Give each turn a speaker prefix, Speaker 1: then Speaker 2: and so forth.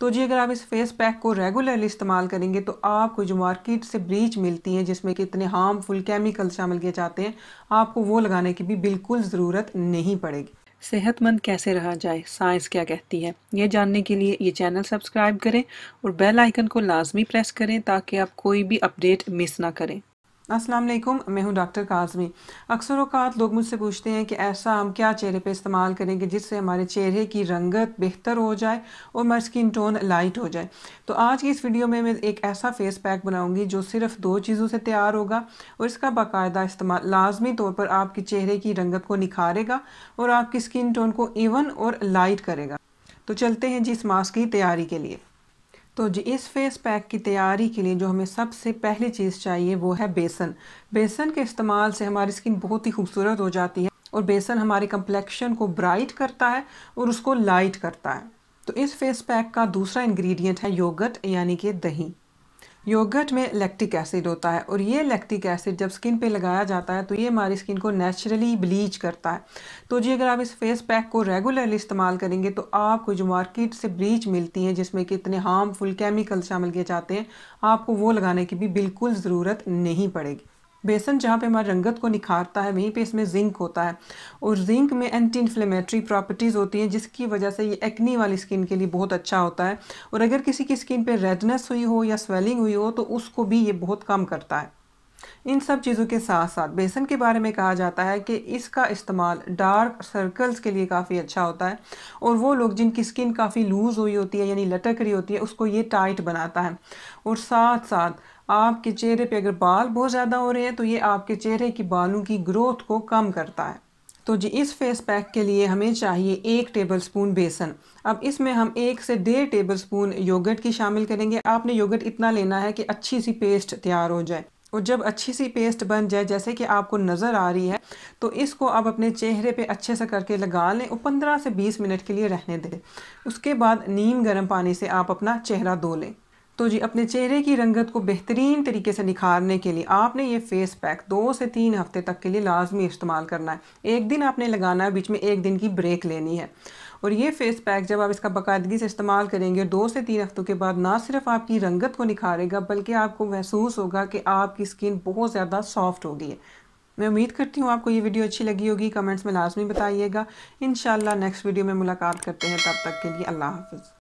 Speaker 1: तो जी अगर आप इस फेस पैक को रेगुलरली इस्तेमाल करेंगे तो आपको जो मार्केट से ब्लीच मिलती है जिसमें कि इतने हार्मफुल केमिकल शामिल किए जाते हैं आपको वो लगाने की भी बिल्कुल ज़रूरत नहीं पड़ेगी सेहतमंद कैसे रहा जाए साइंस क्या कहती है ये जानने के लिए ये चैनल सब्सक्राइब करें और बेल आइकन को लाजमी प्रेस करें ताकि आप कोई भी अपडेट मिस ना करें अस्सलाम वालेकुम मैं हूं डॉक्टर काजमी अक्सर अवकात लोग मुझसे पूछते हैं कि ऐसा हम क्या चेहरे पे इस्तेमाल करेंगे जिससे हमारे चेहरे की रंगत बेहतर हो जाए और हमारी स्किन टोन लाइट हो जाए तो आज की इस वीडियो में मैं एक ऐसा फेस पैक बनाऊंगी जो सिर्फ दो चीज़ों से तैयार होगा और इसका बाकायदा इस्तेमाल लाजमी तौर पर आपके चेहरे की रंगत को निखारेगा और आपकी स्किन टोन को इवन और लाइट करेगा तो चलते हैं जी इस मास्क की तैयारी के लिए तो जी इस फेस पैक की तैयारी के लिए जो हमें सबसे पहली चीज़ चाहिए वो है बेसन बेसन के इस्तेमाल से हमारी स्किन बहुत ही खूबसूरत हो जाती है और बेसन हमारे कंप्लेक्शन को ब्राइट करता है और उसको लाइट करता है तो इस फेस पैक का दूसरा इंग्रेडिएंट है योगर्ट यानी कि दही योगर्ट में लैक्टिक एसिड होता है और ये लैक्टिक एसिड जब स्किन पे लगाया जाता है तो ये हमारी स्किन को नेचुरली ब्लीच करता है तो जी अगर आप इस फेस पैक को रेगुलरली इस्तेमाल करेंगे तो आपको जो मार्केट से ब्लीच मिलती है जिसमें कि इतने हार्मफुल केमिकल शामिल किए जाते हैं आपको वो लगाने की भी बिल्कुल ज़रूरत नहीं पड़ेगी बेसन जहाँ पे हमारे रंगत को निखारता है वहीं पे इसमें जिंक होता है और जिंक में एंटी इन्फ्लेमेटरी प्रॉपर्टीज़ होती हैं जिसकी वजह से ये एक्नी वाली स्किन के लिए बहुत अच्छा होता है और अगर किसी की स्किन पे रेडनेस हुई हो या स्वेलिंग हुई हो तो उसको भी ये बहुत कम करता है इन सब चीज़ों के साथ साथ बेसन के बारे में कहा जाता है कि इसका इस्तेमाल डार्क सर्कल्स के लिए काफ़ी अच्छा होता है और वो लोग जिनकी स्किन काफ़ी लूज़ हुई होती है यानी लटक रही होती है उसको ये टाइट बनाता है और साथ साथ आपके चेहरे पे अगर बाल बहुत ज़्यादा हो रहे हैं तो ये आपके चेहरे की बालों की ग्रोथ को कम करता है तो जी इस फेस पैक के लिए हमें चाहिए एक टेबल स्पून बेसन अब इसमें हम एक से डेढ़ टेबल स्पून योगर्ट की शामिल करेंगे आपने योगर्ट इतना लेना है कि अच्छी सी पेस्ट तैयार हो जाए और जब अच्छी सी पेस्ट बन जाए जैसे कि आपको नज़र आ रही है तो इसको आप अपने चेहरे पे अच्छे से करके लगा लें और पंद्रह से बीस मिनट के लिए रहने दें उसके बाद नीम गर्म पानी से आप अपना चेहरा धो लें तो जी अपने चेहरे की रंगत को बेहतरीन तरीके से निखारने के लिए आपने ये फेस पैक दो से तीन हफ्ते तक के लिए लाजमी इस्तेमाल करना है एक दिन आपने लगाना है बीच में एक दिन की ब्रेक लेनी है और ये फेस पैक जब आप इसका बाकायदगी से इस्तेमाल करेंगे दो से तीन हफ्तों के बाद ना सिर्फ आपकी रंगत को निखारेगा बल्कि आपको महसूस होगा कि आपकी स्किन बहुत ज़्यादा सॉफ्ट हो गई है मैं उम्मीद करती हूँ आपको ये वीडियो अच्छी लगी होगी कमेंट्स में लाजमी बताइएगा इन नेक्स्ट वीडियो में मुलाकात करते हैं तब तक के लिए अल्लाह हाफिज़